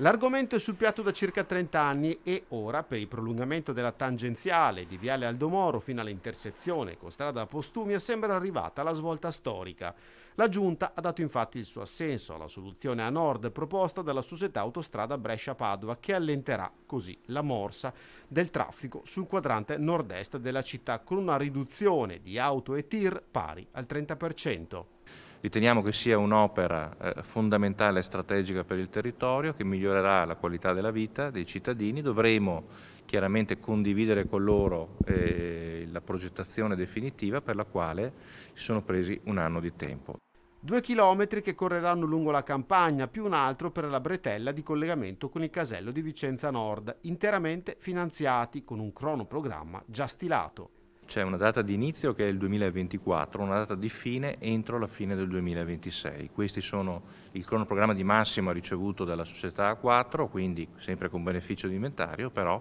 L'argomento è sul piatto da circa 30 anni e ora, per il prolungamento della tangenziale di Viale Aldomoro fino all'intersezione con strada Postumia, sembra arrivata la svolta storica. La Giunta ha dato infatti il suo assenso alla soluzione a nord proposta dalla società autostrada Brescia-Padova che allenterà così la morsa del traffico sul quadrante nord-est della città con una riduzione di auto e tir pari al 30%. Riteniamo che sia un'opera eh, fondamentale e strategica per il territorio che migliorerà la qualità della vita dei cittadini. Dovremo chiaramente condividere con loro eh, la progettazione definitiva per la quale si sono presi un anno di tempo. Due chilometri che correranno lungo la campagna, più un altro per la bretella di collegamento con il casello di Vicenza Nord, interamente finanziati con un cronoprogramma già stilato c'è una data di inizio che è il 2024, una data di fine entro la fine del 2026. Questi sono il cronoprogramma di massimo ricevuto dalla società A4, quindi sempre con beneficio di inventario, però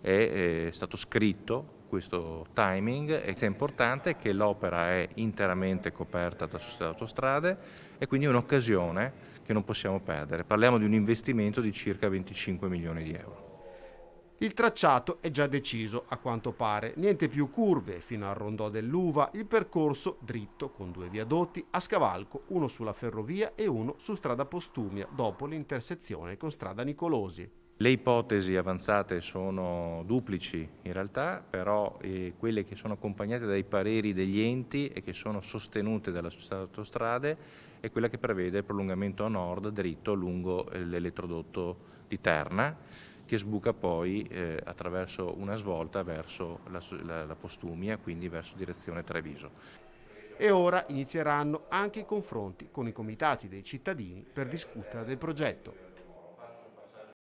è, eh, è stato scritto questo timing e è importante che l'opera è interamente coperta da società autostrade e quindi è un'occasione che non possiamo perdere. Parliamo di un investimento di circa 25 milioni di euro. Il tracciato è già deciso, a quanto pare, niente più curve fino al rondò dell'Uva, il percorso dritto con due viadotti a scavalco, uno sulla ferrovia e uno su strada Postumia, dopo l'intersezione con strada Nicolosi. Le ipotesi avanzate sono duplici in realtà, però eh, quelle che sono accompagnate dai pareri degli enti e che sono sostenute dalla società autostrade è quella che prevede il prolungamento a nord dritto lungo eh, l'elettrodotto di Terna che sbuca poi eh, attraverso una svolta verso la, la, la Postumia, quindi verso direzione Treviso. E ora inizieranno anche i confronti con i comitati dei cittadini per discutere del progetto.